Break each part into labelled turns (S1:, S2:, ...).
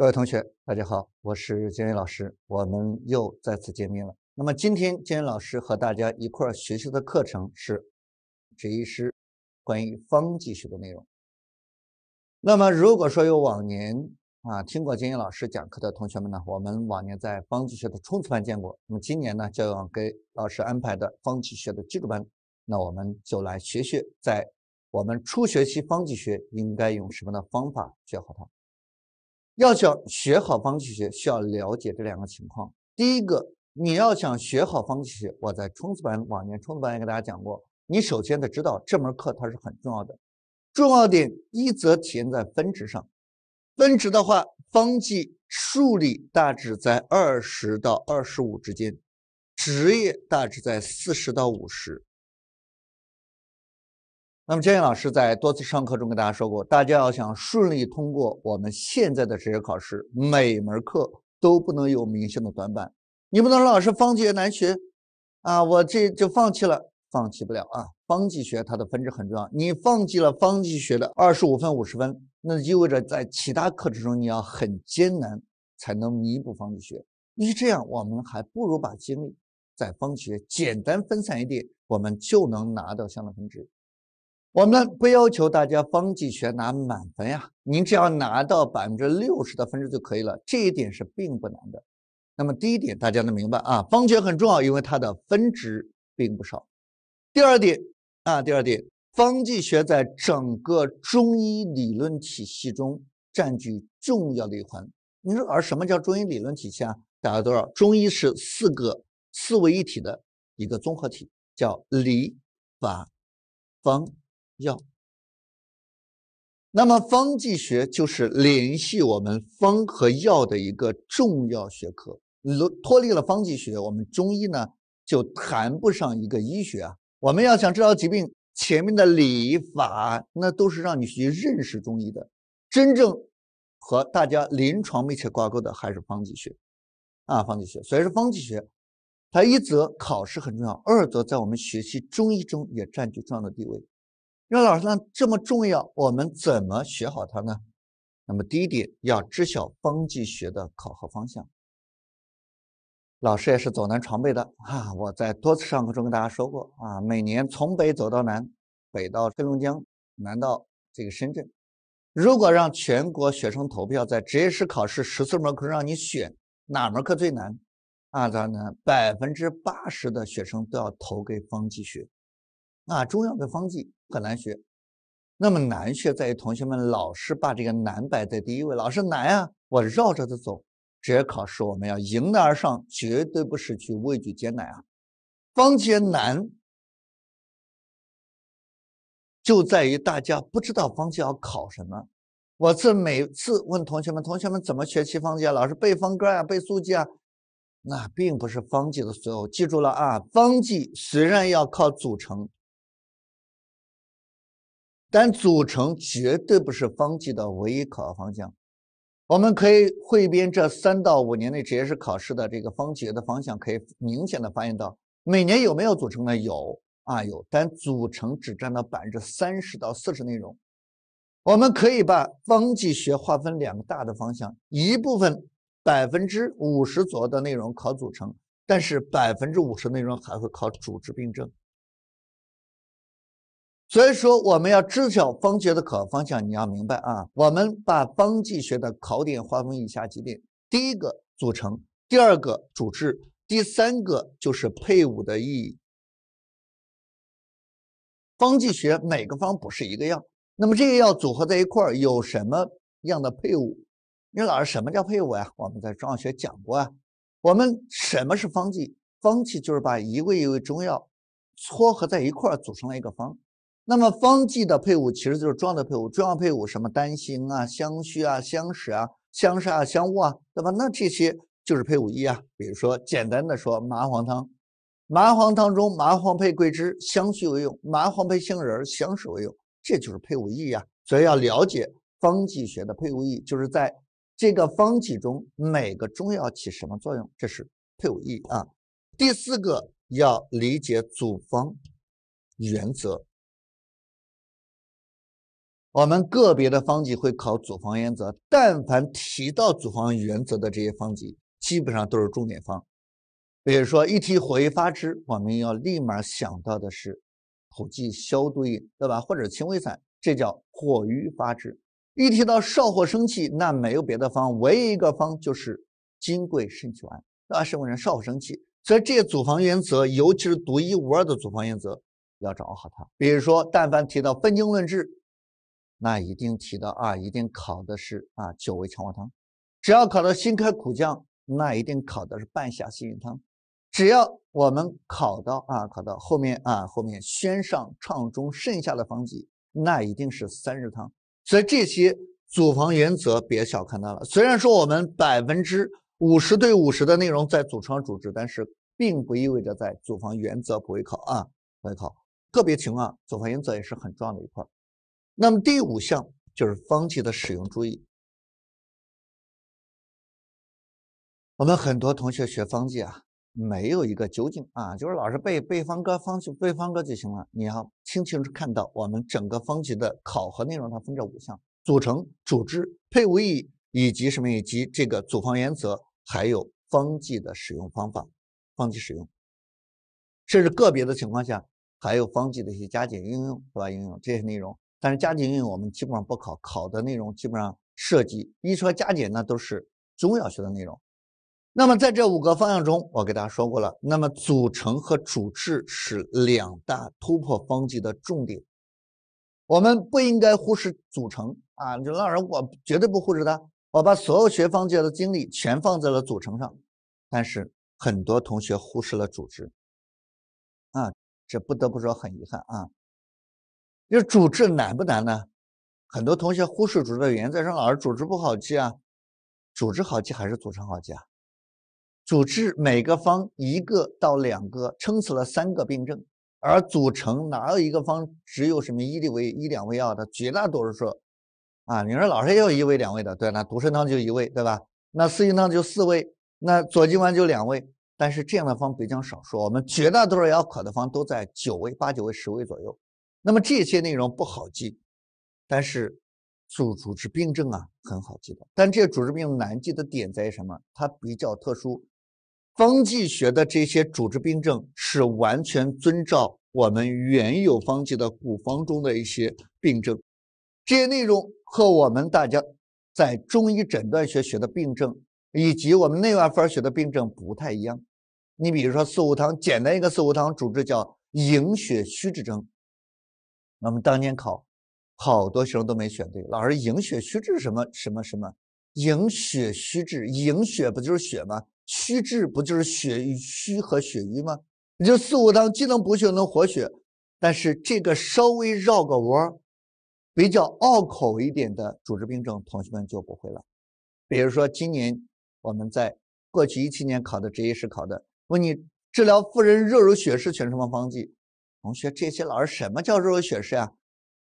S1: 各位同学，大家好，我是金一老师，我们又再次见面了。那么今天金一老师和大家一块儿学习的课程是《执一师》关于方剂学的内容。那么如果说有往年啊听过金一老师讲课的同学们呢，我们往年在方剂学的冲刺班见过。那么今年呢就要给老师安排的方剂学的基础班，那我们就来学学在我们初学期方剂学应该用什么的方法学好它。要想学好方剂学，需要了解这两个情况。第一个，你要想学好方剂学，我在冲刺班往年冲刺班也给大家讲过，你首先得知道这门课它是很重要的。重要点一则体现在分值上，分值的话，方剂数理大致在二十到二十五之间，职业大致在四十到五十。那么，江颖老师在多次上课中跟大家说过，大家要想顺利通过我们现在的职业考试，每门课都不能有明显的短板。你不能说老师方剂难学啊，我这就放弃了，放弃不了啊。方剂学它的分值很重要，你放弃了方剂学的二十五分五十分，那意味着在其他课程中你要很艰难才能弥补方剂学。因为这样，我们还不如把精力在方学简单分散一点，我们就能拿到相当分值。我们不要求大家方剂学拿满分呀，您只要拿到百分之六十的分值就可以了，这一点是并不难的。那么第一点大家能明白啊，方学很重要，因为它的分值并不少。第二点啊，第二点，方剂学在整个中医理论体系中占据重要的一环。你说而什么叫中医理论体系啊？大家多少？中医是四个四位一体的一个综合体，叫理法方。药，那么方剂学就是联系我们方和药的一个重要学科。脱脱离了方剂学，我们中医呢就谈不上一个医学啊。我们要想治疗疾病，前面的理法那都是让你去认识中医的，真正和大家临床密切挂钩的还是方剂学啊，方剂学。所以说，方剂学它一则考试很重要，二则在我们学习中医中也占据重要的地位。那老师呢这么重要，我们怎么学好它呢？那么第一点要知晓方剂学的考核方向。老师也是走南闯北的啊！我在多次上课中跟大家说过啊，每年从北走到南，北到黑龙江，南到这个深圳。如果让全国学生投票，在职业师考试十四门课让你选哪门课最难，啊，当然百分之八十的学生都要投给方剂学。啊，中药的方剂很难学，那么难学在于同学们老是把这个难摆在第一位，老是难啊，我绕着它走。职业考试，我们要迎难而上，绝对不是去畏惧艰难啊。方剂难就在于大家不知道方剂要考什么。我这每次问同学们，同学们怎么学习方剂啊？老师背方歌啊，背速记啊，那并不是方剂的所有。记住了啊，方剂虽然要靠组成。但组成绝对不是方剂的唯一考核方向，我们可以汇编这三到五年内职业师考试的这个方剂的方向，可以明显的发现到每年有没有组成呢？有啊有，但组成只占到百分之三十到四十内容。我们可以把方剂学划分两个大的方向，一部分百分之五十左右的内容考组成，但是百分之五十内容还会考主治病症。所以说，我们要知晓方剂的考方向，你要明白啊。我们把方剂学的考点划分以下几点：第一个，组成；第二个，主治；第三个，就是配伍的意义。方剂学每个方不是一个药，那么这些药组合在一块儿有什么样的配伍？你说老师，什么叫配伍呀？我们在中药学讲过啊。我们什么是方剂？方剂就是把一味一味中药撮合在一块儿，组成了一个方。那么方剂的配伍其实就是中药的配伍，中药配伍什么丹心啊、香须啊、香石啊、香砂啊、香物啊，对吧？那这些就是配伍一啊。比如说简单的说麻黄汤，麻黄汤中麻黄配桂枝，香须为用；麻黄配杏仁，香石为用。这就是配伍义啊。所以要了解方剂学的配伍一，就是在这个方剂中每个中药起什么作用，这是配伍一啊。第四个要理解组方原则。我们个别的方剂会考组方原则，但凡提到组方原则的这些方剂，基本上都是重点方。比如说一提火郁发之，我们要立马想到的是土剂消毒饮，对吧？或者清胃散，这叫火郁发之。一提到少火生气，那没有别的方，唯一一个方就是金匮肾气丸，对吧？肾火少火生气，所以这些组方原则，尤其是独一无二的组方原则，要掌握好它。比如说，但凡提到分经论治。那一定提到啊，一定考的是啊九味强化汤。只要考到新开苦降，那一定考的是半夏幸运汤。只要我们考到啊，考到后面啊，后面宣上畅中剩下的方剂，那一定是三日汤。所以这些组方原则别小看它了。虽然说我们百分之五十对五十的内容在组方主治，但是并不意味着在组方原则不会考啊，不会考个别情况，组方原则也是很重要的一块。那么第五项就是方剂的使用注意。我们很多同学学方剂啊，没有一个究竟啊，就是老是背背方歌方去背方歌就行了。你要清清楚看到我们整个方剂的考核内容，它分这五项：组成、主治、配伍意义，以及什么？以及这个组方原则，还有方剂的使用方法，方剂使用。甚至个别的情况下，还有方剂的一些加减应用，对吧？应用这些内容。但是加减运用我们基本上不考，考的内容基本上涉及一说加减呢，都是中药学的内容。那么在这五个方向中，我给大家说过了。那么组成和主治是两大突破方剂的重点，我们不应该忽视组成啊！说老师，我绝对不忽视它，我把所有学方剂的精力全放在了组成上，但是很多同学忽视了组织。啊，这不得不说很遗憾啊。要主治难不难呢？很多同学忽视主治的原则，说老师主治不好记啊，主治好记还是组成好记啊？主治每个方一个到两个，撑死了三个病症，而组成哪有一个方只有什么一为一两味药的？绝大多数说，啊，你说老师要一味、两味的，对，那独参汤就一味，对吧？那四君汤就四味，那左金丸就两味，但是这样的方比较少说，我们绝大多数要考的方都在九味、八九味、十味左右。那么这些内容不好记，但是组主治病症啊很好记的。但这个主治病难记的点在于什么？它比较特殊。方剂学的这些主治病症是完全遵照我们原有方剂的古方中的一些病症。这些内容和我们大家在中医诊断学学的病症，以及我们内外分学的病症不太一样。你比如说四物汤，简单一个四物汤主治叫营血虚之症，我们当年考，好多学生都没选对。老师，营血虚滞什么什么什么？营血虚滞，营血不就是血吗？虚滞不就是血瘀虚和血瘀吗？你就四物汤既能补血，能活血。但是这个稍微绕个弯儿，比较拗口一点的主治病症，同学们就不会了。比如说，今年我们在过去一七年考的职业师考的，问你治疗妇人热如血是选什么方剂？同学，这些老师什么叫弱入血室啊？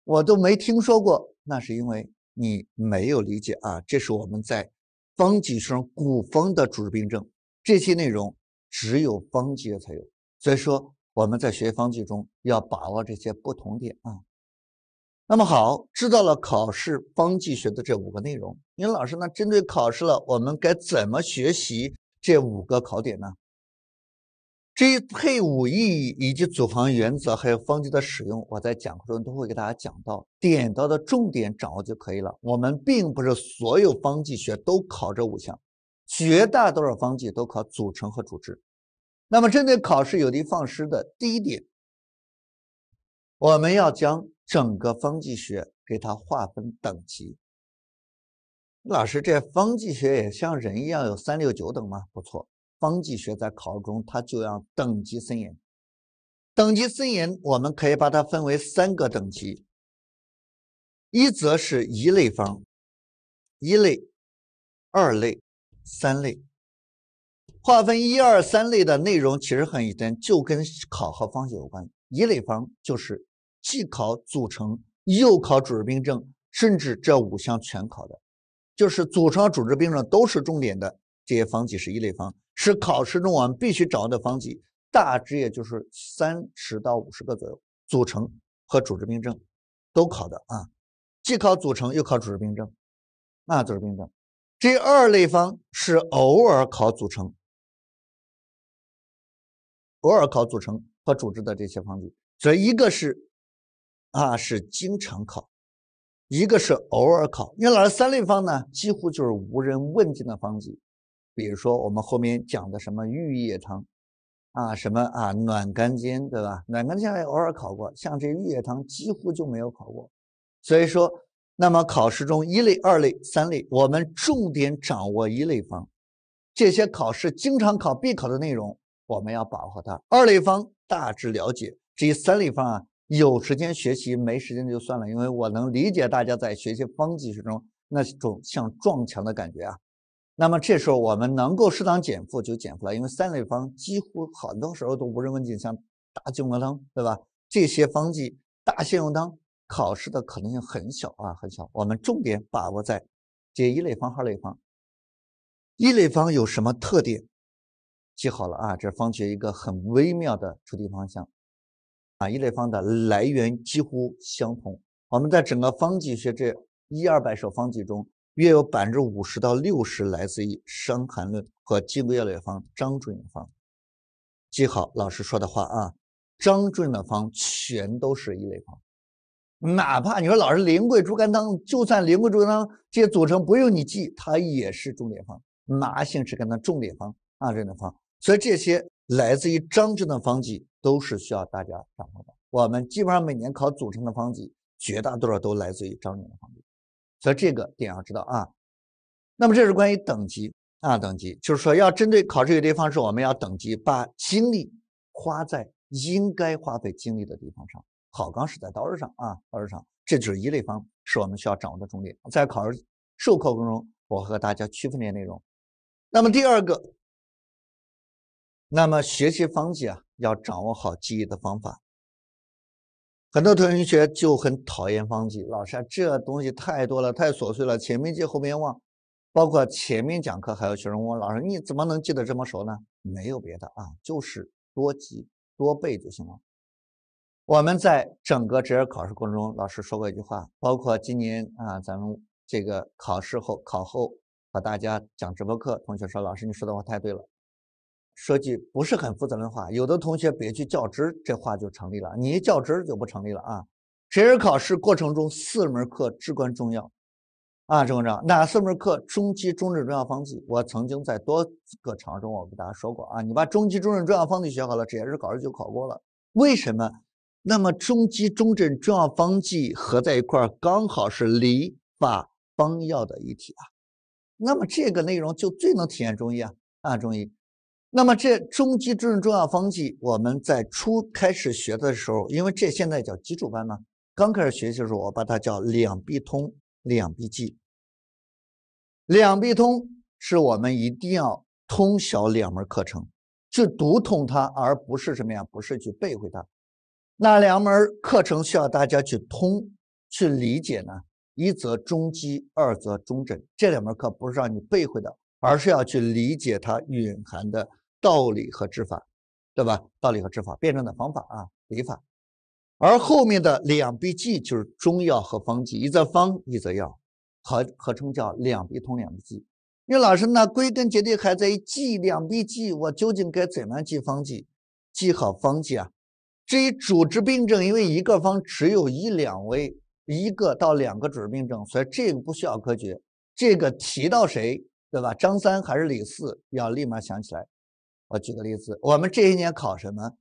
S1: 我都没听说过，那是因为你没有理解啊。这是我们在方剂生古方的主治病症，这些内容只有方剂才有。所以说我们在学方剂中要把握这些不同点啊。那么好，知道了考试方剂学的这五个内容，您老师呢针对考试了，我们该怎么学习这五个考点呢？至于配伍意义以及组方原则，还有方剂的使用，我在讲课中都会给大家讲到，点到的重点掌握就可以了。我们并不是所有方剂学都考这五项，绝大多数方剂都考组成和主治。那么针对考试有的放矢的第一点，我们要将整个方剂学给它划分等级。老师，这方剂学也像人一样有三六九等吗？不错。方剂学在考中，它就要等级森严。等级森严，我们可以把它分为三个等级：一则是一类方，一类、二类、三类。划分一二三类的内容其实很简单，就跟考核方剂有关。一类方就是既考组成，又考主治病症，甚至这五项全考的，就是组成、主治病症都是重点的这些方剂是一类方。是考试中我们必须找的方剂，大致也就是三十到五十个左右组成和主治病症，都考的啊，既考组成又考主治病症，啊，组织病症，这二类方是偶尔考组成，偶尔考组成和组织的这些方剂，所以一个是啊是经常考，一个是偶尔考，因为老师三类方呢几乎就是无人问津的方剂。比如说我们后面讲的什么玉液汤，啊什么啊暖肝煎，对吧？暖肝煎还偶尔考过，像这玉液汤几乎就没有考过。所以说，那么考试中一类、二类、三类，我们重点掌握一类方，这些考试经常考必考的内容，我们要把握它。二类方大致了解，至于三类方啊，有时间学习，没时间就算了。因为我能理解大家在学习方剂学中那种像撞墙的感觉啊。那么这时候我们能够适当减负就减负了，因为三类方几乎很多时候都无人问津，像大金木汤，对吧？这些方剂大蓟木汤考试的可能性很小啊，很小。我们重点把握在解一类方二类方。一类方有什么特点？记好了啊，这方剂一个很微妙的出题方向啊。一类方的来源几乎相同，我们在整个方剂学这一二百首方剂中。约有百分之五十到六十来自于《伤寒论》和《金匮要略方》，张仲景方。记好老师说的话啊，张仲景的方全都是一类方，哪怕你说老师苓桂猪甘汤，就算苓桂猪甘汤这些组成不用你记，它也是重点方，麻杏止咳汤重点方啊，这种方。所以这些来自于张仲的方剂都是需要大家掌握的。我们基本上每年考组成的方剂，绝大多数都来自于张仲的方剂。所以这个点要知道啊，那么这是关于等级啊，等级就是说要针对考试有地方是我们要等级，把精力花在应该花费精力的地方上，好钢是在刀刃上啊，刀刃上这就是一类方是我们需要掌握的重点，在考试授课过程中我和大家区分点内容。那么第二个，那么学习方剂啊，要掌握好记忆的方法。很多同学就很讨厌方剂，老师啊，这东西太多了，太琐碎了，前面记后面忘。包括前面讲课，还有学生问我老师，你怎么能记得这么熟呢？没有别的啊，就是多记多背就行了。我们在整个职业考试过程中，老师说过一句话，包括今年啊，咱们这个考试后考后和大家讲直播课，同学说老师你说的话太对了。说句不是很负责任的话，有的同学别去较真，这话就成立了；你一较真就不成立了啊！执业考试过程中，四门课至关重要啊！郑文章哪四门课？中基、中诊、中药、方剂。我曾经在多个场合中，我给大家说过啊，你把中基、中诊、中药、方剂学好了，执业考试就考过了。为什么？那么中基、中诊、中药、方剂合在一块儿，刚好是理、法、方、药的一体啊。那么这个内容就最能体现中医啊，啊中医。那么这中基中针中药方剂，我们在初开始学的时候，因为这现在叫基础班嘛，刚开始学习的时候，我把它叫两必通两必记。两必通是我们一定要通晓两门课程，去读懂它，而不是什么呀，不是去背会它。那两门课程需要大家去通去理解呢，一则中基，二则中诊。这两门课不是让你背会的，而是要去理解它蕴含的。道理和治法，对吧？道理和治法，辩证的方法啊，理法。而后面的两必记就是中药和方剂，一则方，一则药，合合称叫两必通两必记。因为老师呢，归根结底还在于记两必记，我究竟该怎么记方剂，记好方剂啊？至于主治病症，因为一个方只有一两位，一个到两个主治病症，所以这个不需要隔绝。这个提到谁，对吧？张三还是李四，要立马想起来。我举个例子，我们这一年考什么？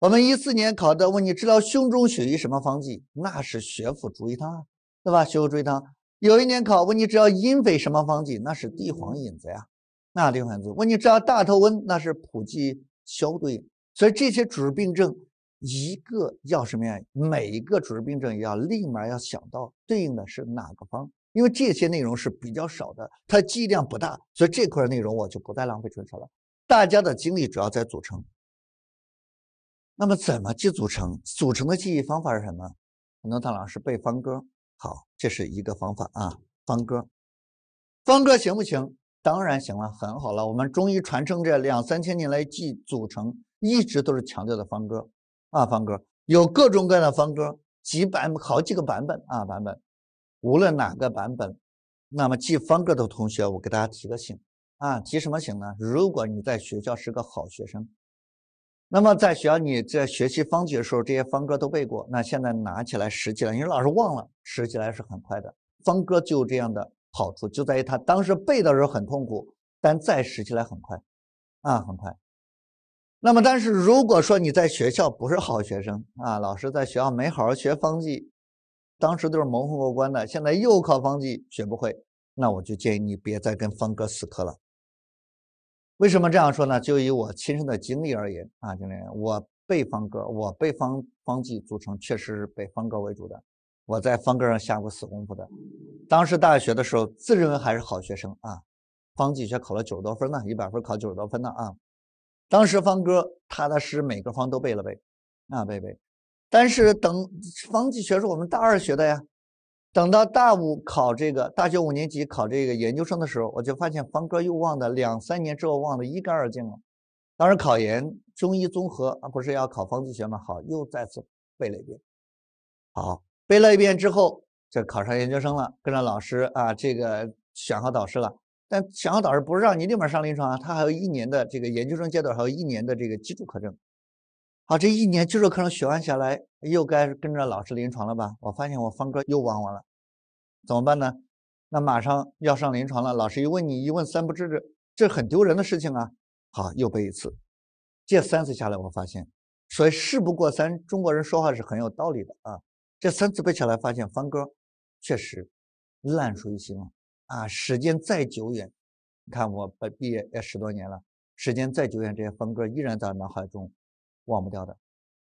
S1: 我们一四年考的问你知道胸中血瘀什么方剂？那是血府逐瘀汤，对吧？血府逐瘀汤。有一年考问你知道阴痿什么方剂？那是地黄引子呀。那地黄子问你知道大头瘟那是普济消毒饮。所以这些主治病症一个要什么呀？每一个主治病症要立马要想到对应的是哪个方，因为这些内容是比较少的，它剂量不大，所以这块内容我就不再浪费唇舌了。大家的精力主要在组成，那么怎么记组成？组成的记忆方法是什么？很多大老师背方歌，好，这是一个方法啊，方歌，方歌行不行？当然行了，很好了。我们中医传承这两三千年来记组成，一直都是强调的方歌啊，方歌有各种各样的方歌，几百好几个版本啊版本。无论哪个版本，那么记方歌的同学，我给大家提个醒。啊，急什么醒呢？如果你在学校是个好学生，那么在学校你在学习方剂的时候，这些方歌都背过，那现在拿起来拾起来，你说老师忘了，拾起来是很快的。方歌就这样的好处，就在于他当时背的时候很痛苦，但再拾起来很快，啊，很快。那么，但是如果说你在学校不是好学生啊，老师在学校没好好学方剂，当时都是蒙混过关的，现在又靠方剂学不会，那我就建议你别再跟方哥死磕了。为什么这样说呢？就以我亲身的经历而言啊，就那样，我背方歌，我背方方剂组成，确实是背方歌为主的。我在方歌上下过死功夫的。当时大学的时候，自认为还是好学生啊，方剂学考了九十多分呢，一百分考九十多分呢啊。当时方歌踏踏实实每个方都背了背，啊背背，但是等方剂学是我们大二学的呀。等到大五考这个大学五年级考这个研究生的时候，我就发现方哥又忘的两三年之后忘得一干二净了。当时考研中医综合啊，不是要考方剂学吗？好，又再次背了一遍。好，背了一遍之后就考上研究生了，跟着老师啊，这个选好导师了。但选好导师不是让你立马上临床啊，他还有一年的这个研究生阶段，还有一年的这个基础课程。好，这一年基础课能学完下来，又该跟着老师临床了吧？我发现我方哥又忘我了，怎么办呢？那马上要上临床了，老师一问你一问三不知，这这很丢人的事情啊！好，又背一次，这三次下来，我发现，所以事不过三，中国人说话是很有道理的啊！这三次背下来，发现方哥确实烂熟于心啊！啊，时间再久远，你看我毕业也十多年了，时间再久远，这些方哥依然在脑海中。忘不掉的，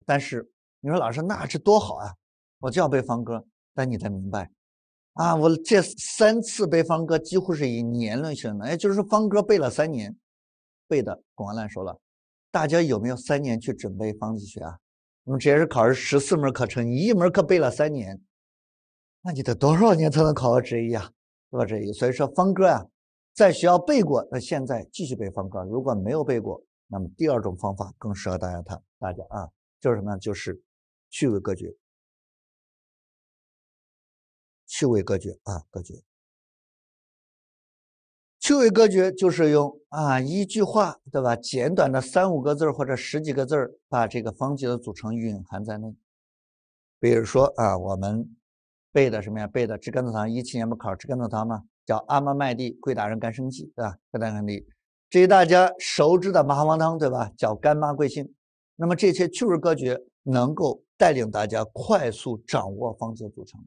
S1: 但是你说老师，那这多好啊！我就要背方歌，但你得明白，啊，我这三次背方歌几乎是以年论性的，也就是说方歌背了三年，背的滚瓜烂熟了。大家有没有三年去准备方子学啊？我们直接是考试十四门课程，你一门课背了三年，那你得多少年才能考个职业啊？吧？职一，所以说方歌啊，在学校背过，那现在继续背方歌；如果没有背过，那么第二种方法更适合大家谈。大家啊，就是什么呢？就是趣味格局，趣味格局啊，格局。趣味格局就是用啊一句话，对吧？简短的三五个字或者十几个字把这个方剂的组成蕴含在内。比如说啊，我们背的什么呀？背的知甘草汤，一七年不考知甘草汤吗？叫阿妈卖地贵大人干生气，对吧？贵达人地。至于大家熟知的麻黄汤，对吧？叫干妈贵姓？那么这些趣味歌诀能够带领大家快速掌握方子组成。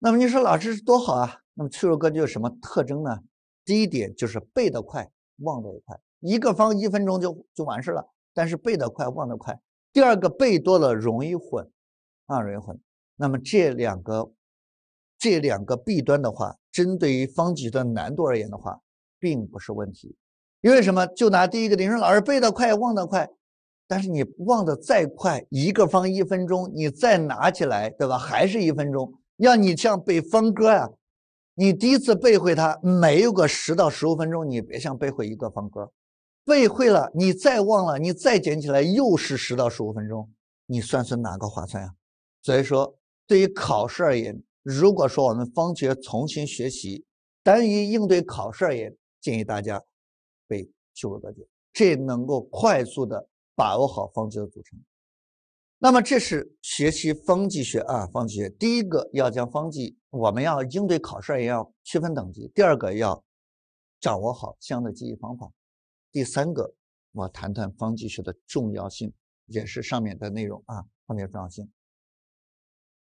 S1: 那么你说老师多好啊？那么趣味歌诀有什么特征呢？第一点就是背得快，忘得也快，一个方一分钟就就完事了。但是背得快，忘得快。第二个背多了容易混，啊容易混。那么这两个这两个弊端的话，针对于方剂的难度而言的话，并不是问题。因为什么？就拿第一个，你说老师背得快，忘得快。但是你忘得再快，一个方一分钟，你再拿起来，对吧？还是一分钟。要你像背方歌呀，你第一次背会它，没有个十到十五分钟，你别想背会一个方歌。背会了，你再忘了，你再捡起来又是十到十五分钟，你算算哪个划算呀？所以说，对于考试而言，如果说我们方觉重新学习，单于应对考试，而言，建议大家背九十九句，这能够快速的。把握好方剂的组成，那么这是学习方剂学啊。方剂学第一个要将方剂，我们要应对考试，也要区分等级；第二个要掌握好相应的记忆方法；第三个，我谈谈方剂学的重要性，也是上面的内容啊。方面重要性，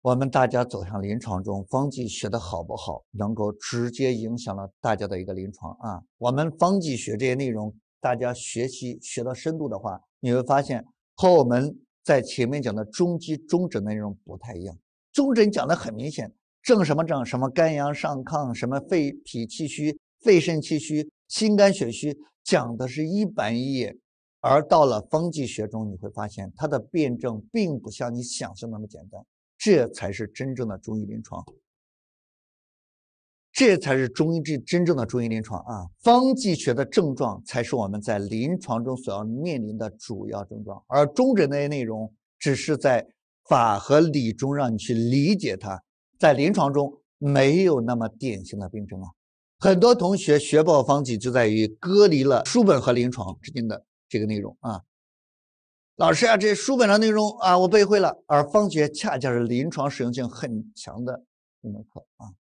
S1: 我们大家走向临床中，方剂学的好不好，能够直接影响了大家的一个临床啊。我们方剂学这些内容，大家学习学到深度的话。你会发现和我们在前面讲的中基、中诊内容不太一样。中诊讲的很明显，正什么正，什么肝阳上亢，什么肺脾气虚、肺肾气虚、心肝血虚，讲的是一板一眼。而到了方剂学中，你会发现它的辩证并不像你想象那么简单，这才是真正的中医临床。这才是中医治真正的中医临床啊！方剂学的症状才是我们在临床中所要面临的主要症状，而中诊些内容只是在法和理中让你去理解它，在临床中没有那么典型的病症啊。很多同学学不好方剂就在于割离了书本和临床之间的这个内容啊。老师啊，这书本上内容啊我背会了，而方觉学恰恰是临床实用性很强的一门课啊。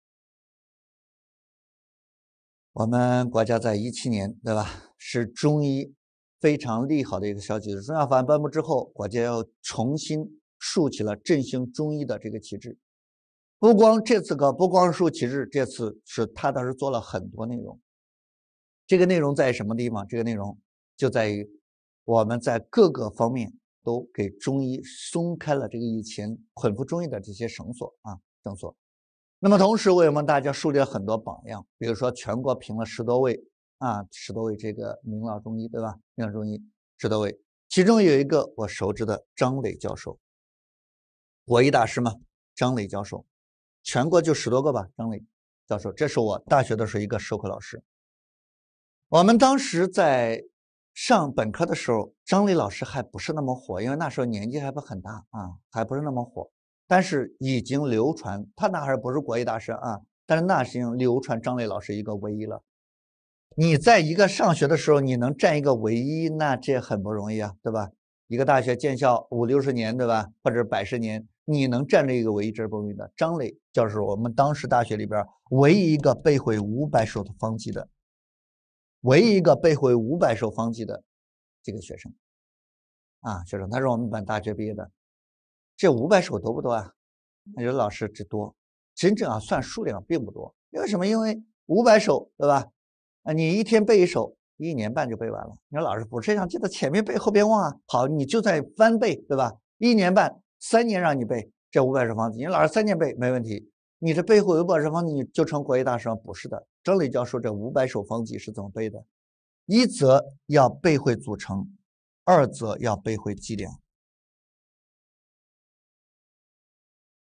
S1: 我们国家在一七年，对吧？是中医非常利好的一个消息。中药方案颁布之后，国家又重新竖起了振兴中医的这个旗帜。不光这次搞，不光竖旗帜，这次是踏踏时实做了很多内容。这个内容在什么地方？这个内容就在于我们在各个方面都给中医松开了这个以前捆缚中医的这些绳索啊，绳索。那么同时，为我们大家树立了很多榜样，比如说全国评了十多位啊，十多位这个名老中医，对吧？名老中医十多位，其中有一个我熟知的张磊教授，国医大师嘛，张磊教授，全国就十多个吧。张磊教授，这是我大学的时候一个授课老师。我们当时在上本科的时候，张磊老师还不是那么火，因为那时候年纪还不很大啊，还不是那么火。但是已经流传，他那还不是国医大师啊？但是那时间流传张磊老师一个唯一了。你在一个上学的时候，你能占一个唯一，那这很不容易啊，对吧？一个大学建校五六十年，对吧？或者百十年，你能占这个唯一，这是不容易的。张磊就是我们当时大学里边唯一一个背会五百首的方剂的，唯一一个背会五百首方剂的这个学生，啊，学生，他是我们本大学毕业的。这五百首多不多啊？有的老师只多，真正啊算数量并不多。为什么？因为五百首对吧？啊，你一天背一首，一年半就背完了。你说老师不是这样，记得前面背，后边忘啊？好，你就在翻背对吧？一年半、三年让你背这五百首方子，你老师三年背没问题？你这背后有百首方子，你就成国医大师了？不是的，张磊教授这五百首方子是怎么背的？一则要背会组成，二则要背会计量。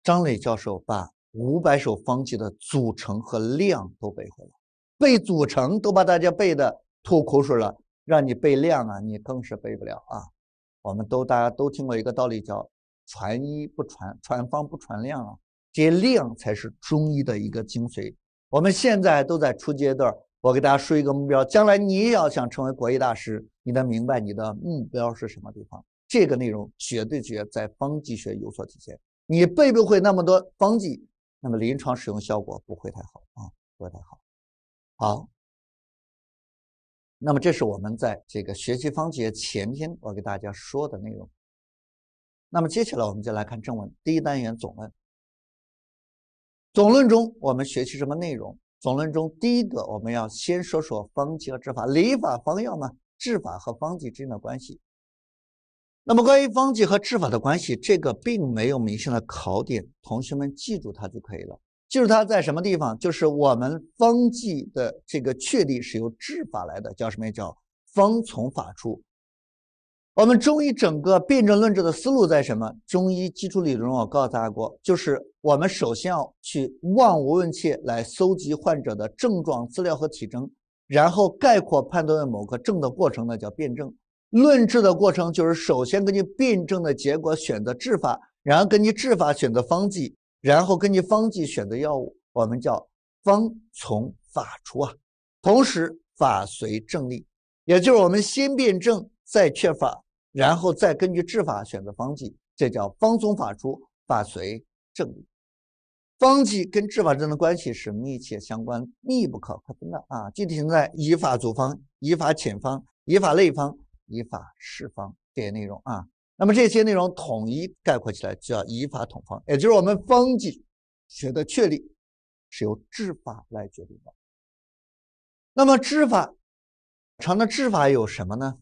S1: 张磊教授把五百首方剂的组成和量都背回来，背组成都把大家背的吐口水了，让你背量啊，你更是背不了啊！我们都大家都听过一个道理，叫“传医不传传方不传量”，啊，这量才是中医的一个精髓。我们现在都在初阶段，我给大家说一个目标：将来你要想成为国医大师，你得明白你的目标是什么地方。这个内容绝对绝在方剂学有所体现。你背不会那么多方剂，那么临床使用效果不会太好啊，不会太好。好，那么这是我们在这个学习方剂前天我给大家说的内容。那么接下来我们就来看正文第一单元总论。总论中我们学习什么内容？总论中第一个我们要先说说方剂和治法、理法、方药嘛，治法和方剂之间的关系。那么，关于方剂和治法的关系，这个并没有明显的考点，同学们记住它就可以了。记住它在什么地方？就是我们方剂的这个确立是由治法来的，叫什么呀？叫“方从法出”。我们中医整个辩证论治的思路在什么？中医基础理论我告诉大家过，就是我们首先要去望闻问切来搜集患者的症状资料和体征，然后概括判断某个症的过程呢，叫辩证。论治的过程就是首先根据病证的结果选择治法，然后根据治法选择方剂，然后根据方剂选择药物。我们叫方从法出啊，同时法随症立，也就是我们先辨证，再确法，然后再根据治法选择方剂，这叫方从法出，法随症立。方剂跟治法之间的关系是密切相关、密不可分的啊。具体存在以法组方、以法遣方、以法类方。以法释方这些内容啊，那么这些内容统一概括起来叫以法统方，也就是我们方剂学的确立是由治法来决定的。那么治法常的治法有什么呢？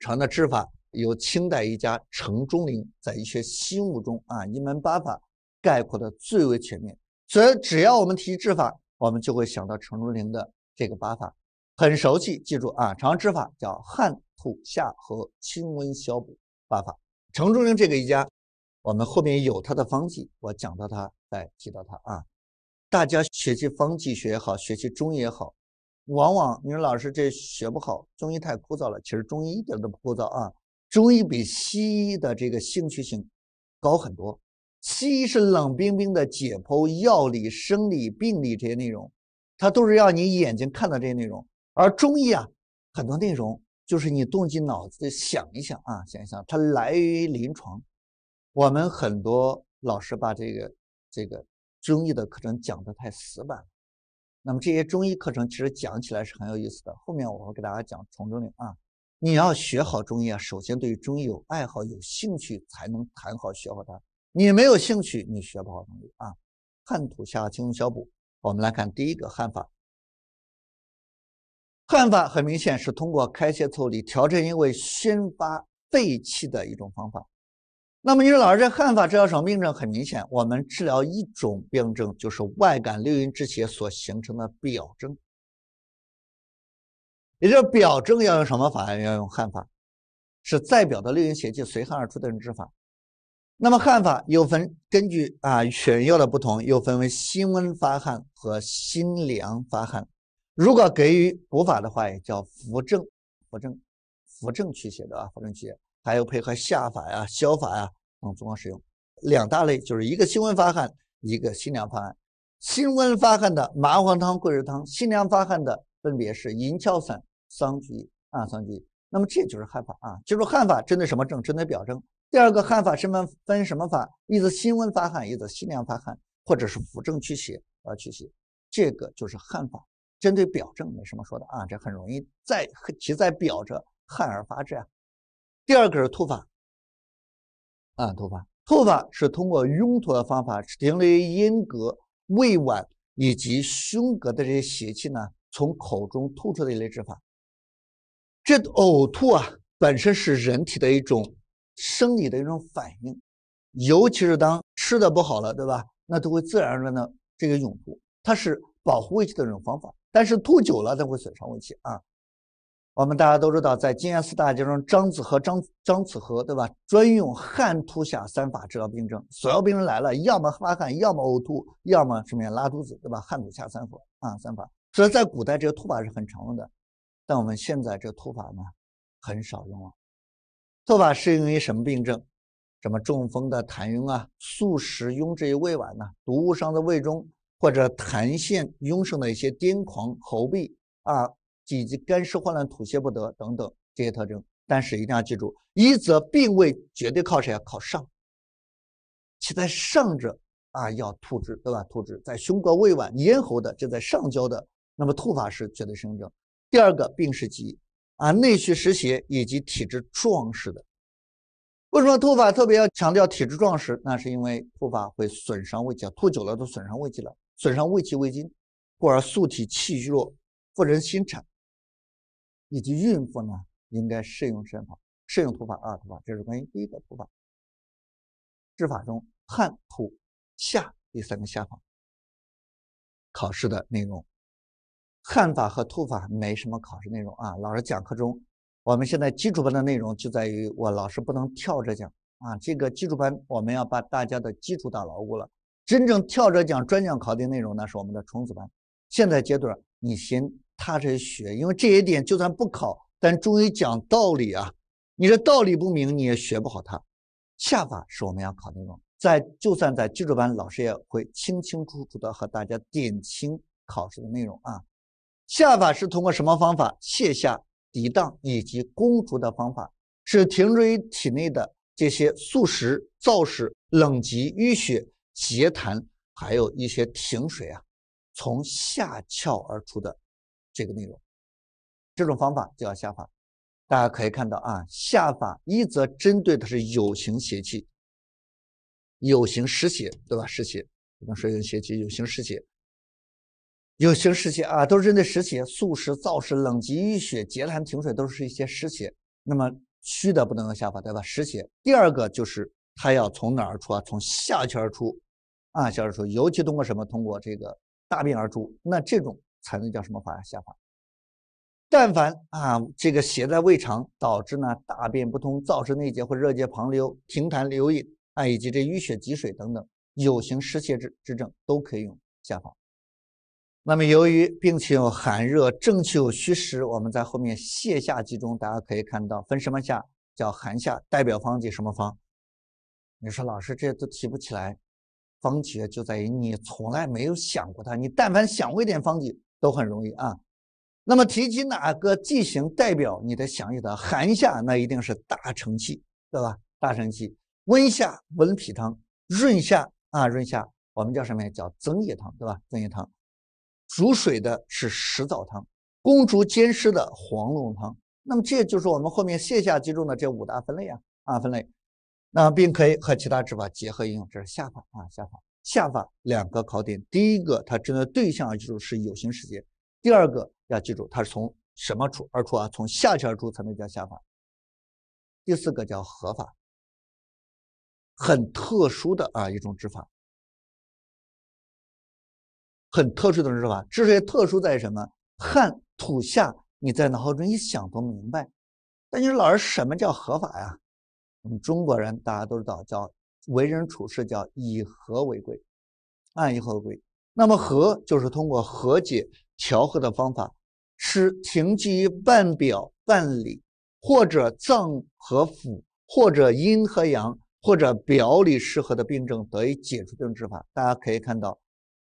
S1: 常的治法由清代一家程中林在一些心目中啊一门八法概括的最为全面，所以只要我们提治法，我们就会想到程中林的这个八法。很熟悉，记住啊！常用法叫汗、吐、下和清、温、消、补八法。程中英这个一家，我们后面有他的方剂，我讲到他来提到他啊。大家学习方剂学也好，学习中医也好，往往你说老师这学不好，中医太枯燥了。其实中医一点都不枯燥啊，中医比西医的这个兴趣性高很多。西医是冷冰冰的解剖、药理、生理、病理这些内容，它都是要你眼睛看到这些内容。而中医啊，很多内容就是你动起脑子想一想啊，想一想，它来于临床。我们很多老师把这个这个中医的课程讲得太死板。那么这些中医课程其实讲起来是很有意思的。后面我会给大家讲从中点啊。你要学好中医啊，首先对中医有爱好、有兴趣，才能谈好学好它。你没有兴趣，你学不好中医啊。汗吐下清用消补。我们来看第一个汗法。汗法很明显是通过开泄处理、调整因为宣发肺气的一种方法。那么你说老师，这汗法治疗什么病症？很明显，我们治疗一种病症，就是外感六淫之邪所形成的表症。也就是表症要用什么法？要用汗法，是在表的六淫邪气随汗而出的人治法。那么汗法又分根据啊选药的不同，又分为辛温发汗和辛凉发汗。如果给予补法的话，也叫扶正、扶正、扶正祛邪的啊，扶正祛邪，还有配合下法呀、消法呀，等综合使用。两大类就是一个辛温发汗，一个辛凉发汗。辛温发汗的麻黄汤、桂枝汤；辛凉发汗的分别是银翘散、桑菊啊，桑菊。那么这就是汗法啊，就是汗法针对什么症？针对表症。第二个汗法什么分什么法？一则辛温发汗，一则辛凉发汗，或者是扶正祛邪啊，祛邪。这个就是汗法。针对表证没什么说的啊，这很容易在其在表者汗而发之啊。第二个是吐法，啊吐法吐法是通过拥堵的方法，针对咽膈、胃脘以及胸膈的这些邪气呢，从口中吐出的一类治法。这呕吐啊，本身是人体的一种生理的一种反应，尤其是当吃的不好了，对吧？那都会自然而然的这个涌吐，它是保护胃气的一种方法。但是吐久了它会损伤胃气啊！我们大家都知道，在金元四大家中，张子和张张子和对吧？专用汗吐下三法治疗病症。所要病人来了，要么发汗，要么呕吐，要么什么呀拉肚子对吧？汗吐下三法啊，三法。所以在古代，这个吐法是很常用的。但我们现在这个吐法呢，很少用了。吐法适用于什么病症？什么中风的痰壅啊，宿食壅滞于胃脘呐，毒物伤在胃中。或者痰陷壅盛的一些癫狂喉痹啊，以及干湿混乱吐泻不得等等这些特征，但是一定要记住，一则病位绝对靠谁啊？靠上，其在上者啊要吐之，对吧？吐之，在胸膈胃脘咽喉的，就在上焦的，那么吐法是绝对生症。第二个病是急啊，内虚实邪以及体质壮实的，为什么吐法特别要强调体质壮实？那是因为吐法会损伤胃气，吐久了都损伤胃气了。损伤胃气胃经，故而素体气虚弱，妇人心产，以及孕妇呢，应该慎用生法，慎用土法啊，土法这是关于第一个土法治法中汗土下第三个下法考试的内容，汗法和吐法没什么考试内容啊。老师讲课中，我们现在基础班的内容就在于我老师不能跳着讲啊，这个基础班我们要把大家的基础打牢固了。真正跳着讲专项考点内容，呢，是我们的冲刺班。现在阶段，你先踏实学，因为这些点就算不考，但终于讲道理啊，你这道理不明，你也学不好它。下法是我们要考内容，在就算在基础班，老师也会清清楚楚的和大家点清考试的内容啊。下法是通过什么方法卸下、抵挡以及攻逐的方法，是停止于体内的这些素食、燥食、冷积、淤血。结痰还有一些停水啊，从下窍而出的这个内容，这种方法叫下法。大家可以看到啊，下法一则针对的是有形邪气，有形湿邪，对吧？湿邪，比方说有邪气，有形湿邪，有形湿邪啊，都是针对湿邪，素食燥食、冷极淤血、结痰停水都是一些湿邪。那么虚的不能用下法，对吧？湿邪。第二个就是。它要从哪儿出啊？从下窍出，啊，下窍出，尤其通过什么？通过这个大便而出。那这种才能叫什么法？呀？下法。但凡啊，这个邪在胃肠，导致呢大便不通，造成内结或热结旁流、停痰流饮啊，以及这淤血积水等等，有形湿邪之之症，都可以用下法。那么由于病情有寒热、正气有虚实，我们在后面泻下集中，大家可以看到分什么下？叫寒下，代表方剂什么方？你说老师，这都提不起来，方解就在于你从来没有想过它。你但凡想过一点方解，都很容易啊。那么提及哪个剂型代表，你得想一想。寒下那一定是大承气，对吧？大承气。温下温脾汤，润下啊，润下，我们叫什么呀？叫增液汤，对吧？增液汤。煮水的是石枣汤，攻逐兼湿的黄龙汤。那么这就是我们后面泻下剂中的这五大分类啊啊分类。那并可以和其他执法结合应用，这是下法啊，下法下法两个考点，第一个它针对对象记住是有形世界，第二个要记住它是从什么出而出啊，从下权而出才能叫下法。第四个叫合法，很特殊的啊一种执法，很特殊的执法，之所以特殊在什么？汉土下你在脑海中一想不明白，但你说老师什么叫合法呀？我们中国人大家都知道，叫为人处事叫以和为贵，按以和为贵。那么和就是通过和解、调和的方法，使停机于半表半里，或者脏和腑，或者阴和阳，或者表里失和的病症得以解除的种治法。大家可以看到，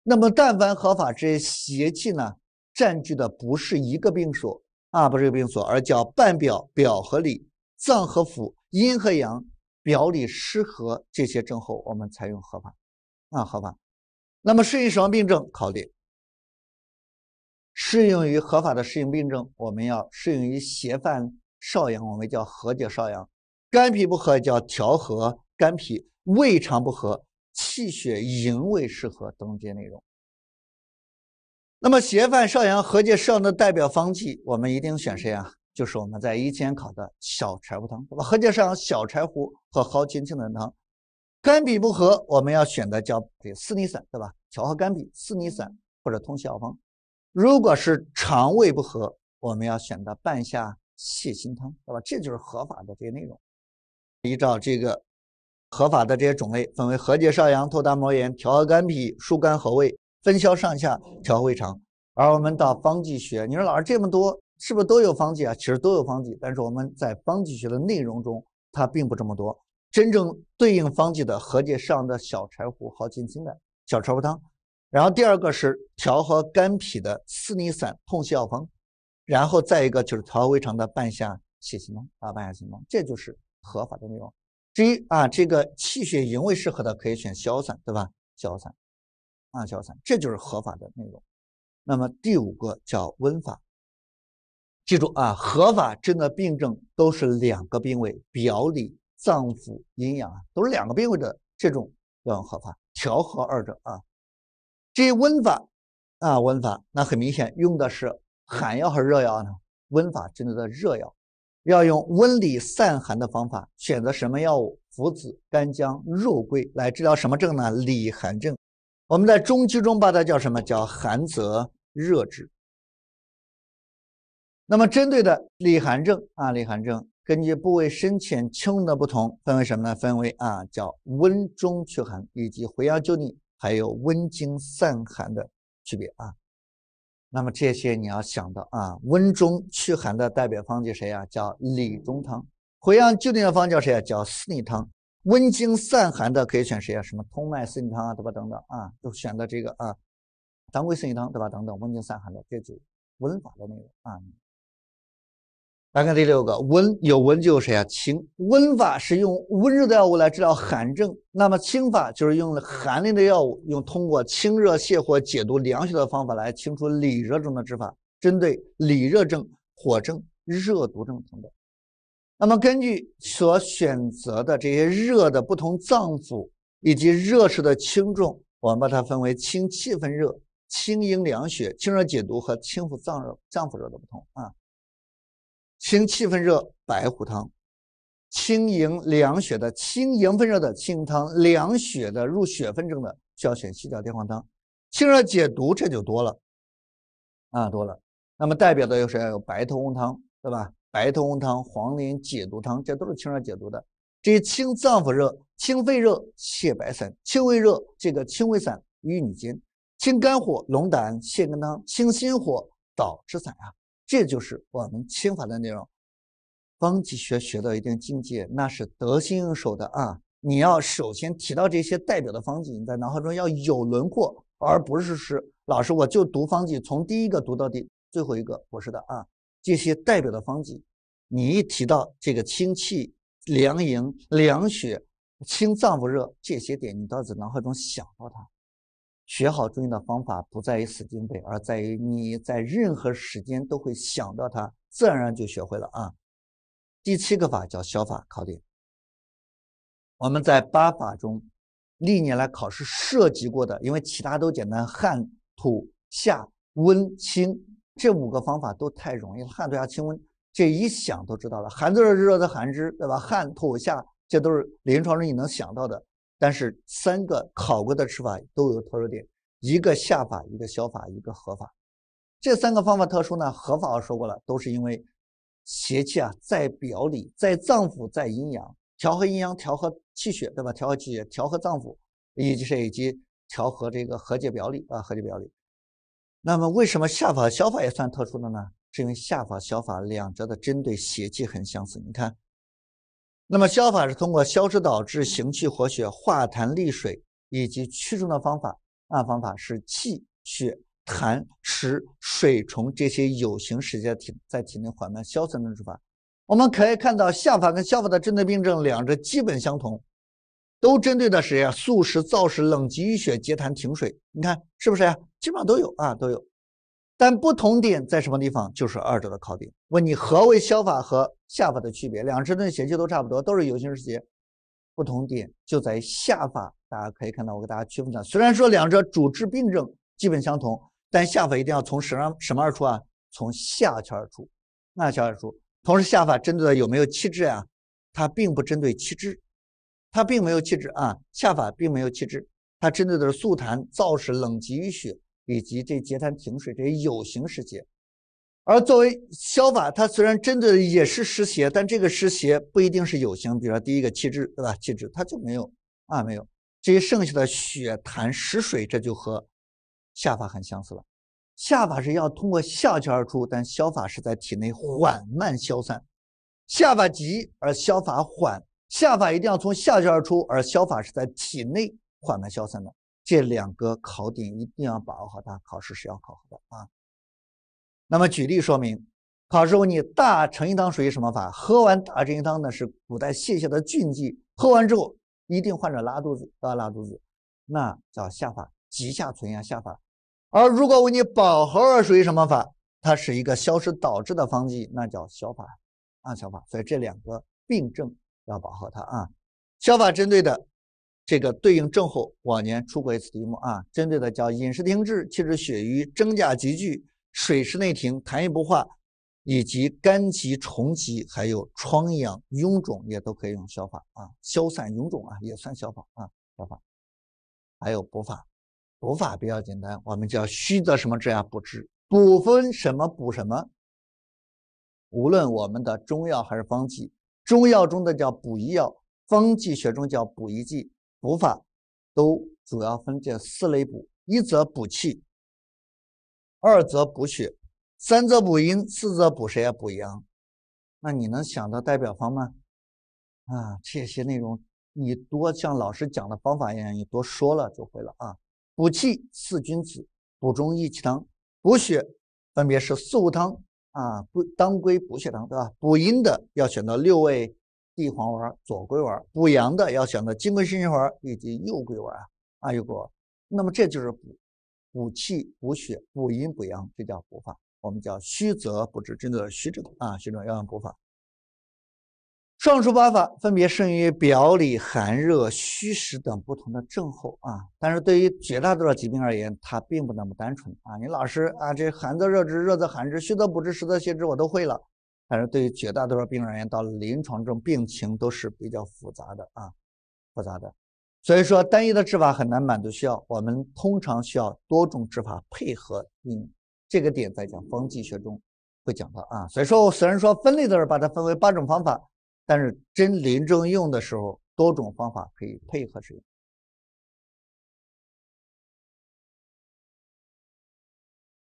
S1: 那么但凡合法这些邪气呢，占据的不是一个病所啊，不是一个病所，而叫半表表和里，脏和腑。阴和阳、表里失和这些症候，我们采用合法，啊，合法。那么适应什么病症考虑？适用于合法的适应病症，我们要适应于邪犯少阳，我们叫和解少阳；肝脾不和叫调和肝脾；胃肠不和、气血营卫失和等这些内容。那么邪犯少阳和解少阳的代表方剂，我们一定选谁啊？就是我们在一间考的小柴胡汤，对吧？合解少阳、小柴胡和蒿芩清胆汤，肝脾不和，我们要选择叫四逆散，对吧？调和肝脾，四逆散或者通泄方。如果是肠胃不和，我们要选择半夏泻心汤，对吧？这就是合法的这些内容。依照这个合法的这些种类，分为和解少阳、透达膜炎、调和肝脾、疏肝和胃、分消上下、调胃肠。而我们到方剂学，你说老师这么多。是不是都有方剂啊？其实都有方剂，但是我们在方剂学的内容中，它并不这么多。真正对应方剂的，和解上的小柴胡好近清的，小柴胡汤；然后第二个是调和肝脾的四逆散、痛泻药方；然后再一个就是调和胃肠的半夏泻心汤啊，半夏泻心汤，这就是合法的内容。至于啊，这个气血营卫适合的，可以选消散，对吧？消散啊，消散，这就是合法的内容。那么第五个叫温法。记住啊，合法真的病症都是两个病位，表里、脏腑、阴阳啊，都是两个病位的这种要用合法调和二者啊。至于温法啊，温法那很明显用的是寒药还是热药呢？温法针对的热药，要用温里散寒的方法，选择什么药物？附子、干姜、肉桂来治疗什么症呢？里寒症。我们在中医中把它叫什么？叫寒则热治。那么针对的里寒症啊，里寒症根据部位深浅轻重的不同，分为什么呢？分为啊叫温中祛寒以及回阳救逆，还有温经散寒的区别啊。那么这些你要想到啊，温中祛寒的代表方剂谁呀？叫理中汤。回阳救逆的方叫谁呀？叫四逆汤。温经散寒的可以选谁呀？什么通脉四逆汤啊，对吧？等等啊，都选择这个啊，当归四逆汤对吧？等等，温经散寒的这组温法的内容啊。来看第六个温，有温就有谁啊？清温法是用温热的药物来治疗寒症，那么清法就是用寒凉的药物，用通过清热泻火、解毒凉血的方法来清除里热症的治法，针对里热症、火症、热毒症等等。那么根据所选择的这些热的不同脏腑以及热势的轻重，我们把它分为清气分热、清阴凉血、清热解毒和清腑脏热、脏腑热的不同啊。清气分热白虎汤，清营凉血的清营分热的清汤凉血的入血分症的需要选西角地黄汤，清热解毒这就多了啊多了。那么代表的又是要有白头翁汤对吧？白头翁汤、黄连解毒汤，这都是清热解毒的。至于清脏腑热，清肺热泻白散，清胃热这个清胃散、玉女煎，清肝火龙胆泻肝汤，清心火导赤散啊。这就是我们清法的内容。方剂学学到一定境界，那是得心应手的啊！你要首先提到这些代表的方剂，你在脑海中要有轮廓，而不是是老师我就读方剂，从第一个读到第最后一个，不是的啊！这些代表的方剂，你一提到这个清气、凉营、凉血、清脏腑热这些点，你都要在脑海中想到它。学好中医的方法不在于死记硬背，而在于你在任何时间都会想到它，自然而然就学会了啊。第七个法叫小法考点。我们在八法中，历年来考试涉及过的，因为其他都简单，汗、吐、下、温、清这五个方法都太容易了。汗、吐、下、清、温，这一想都知道了。寒字热，热则寒之，对吧？汗、吐、下，这都是临床中你能想到的。但是三个考过的吃法都有特殊点，一个下法，一个消法，一个合法。这三个方法特殊呢？合法我说过了，都是因为邪气啊在表里，在脏腑，在阴阳，调和阴阳，调和气血，对吧？调和气血，调和脏腑，以及是以及调和这个和解表里啊，和解表里。那么为什么下法、消法也算特殊的呢？是因为下法、消法两者的针对邪气很相似。你看。那么消法是通过消食导滞、行气活血、化痰利水以及驱虫的方法，按方法使气、血、痰、湿水虫这些有形时界体在体内缓慢消散的治法。我们可以看到下法跟消法的针对病症两者基本相同，都针对的是呀，素食、燥食、冷积、淤血、结痰、停水。你看是不是呀？基本上都有啊，都有。但不同点在什么地方？就是二者的考点。问你何为消法和下法的区别？两者的邪气都差不多，都是有形时邪，不同点就在下法。大家可以看到，我给大家区分了。虽然说两者主治病症基本相同，但下法一定要从什么什么而出啊？从下窍而出，那窍而出。同时，下法针对的有没有气滞呀？它并不针对气滞，它并没有气滞啊。下法并没有气滞，它针对的是宿痰、燥湿、冷积、淤血以及这结痰停水这些有形时节。而作为消法，它虽然针对也是湿邪，但这个湿邪不一定是有形，比如说第一个气滞，对吧？气滞它就没有啊，没有。至于剩下的血痰湿水，这就和下法很相似了。下法是要通过下窍而出，但消法是在体内缓慢消散。下法急而消法缓，下法一定要从下窍而出，而消法是在体内缓慢消散的。这两个考点一定要把握好，它考试是要考核的啊。那么举例说明，考试问你大承气汤属于什么法？喝完大承气汤呢，是古代泻下的菌剂，喝完之后一定患者拉肚子要拉肚子，那叫下法，急下存阳下法。而如果问你保和而属于什么法？它是一个消食导滞的方剂，那叫消法啊消法。所以这两个病症要保和它啊，消法针对的这个对应症候，往年出过一次题目啊，针对的叫饮食停滞、气滞血瘀、真假急聚。水湿内停、痰液不化，以及肝积、虫积，还有疮疡、臃肿，也都可以用消法啊。消散臃肿啊，也算消法啊。消法，还有补法，补法比较简单，我们叫虚则什么治呀？补治。补分什么补什么？无论我们的中药还是方剂，中药中的叫补益药，方剂学中叫补益剂，补法都主要分这四类补：一则补气。二则补血，三则补阴，四则补谁啊？补阳。那你能想到代表方吗？啊，这些内容你多像老师讲的方法一样，你多说了就会了啊。补气四君子，补中益气汤，补血分别是四物汤啊，当归补血汤，对吧？补阴的要选择六味地黄丸、左归丸；补阳的要选择金匮肾气丸以及右归丸啊，右归。那么这就是补。补气、补血、补阴、补阳，这叫补法。我们叫虚则补之，真的虚症啊，虚症要用补法。上述八法分别适用于表里、寒热、虚实等不同的症候啊。但是对于绝大多数疾病而言，它并不那么单纯啊。你老师啊，这寒则热之，热则寒之，虚则补之，实则泻之，我都会了。但是对于绝大多数病人而言，到临床中病情都是比较复杂的啊，复杂的。所以说，单一的治法很难满足需要，我们通常需要多种治法配合嗯，这个点在讲方剂学中会讲到啊。所以说，虽然说分类的时候把它分为八种方法，但是真临终用的时候，多种方法可以配合使用。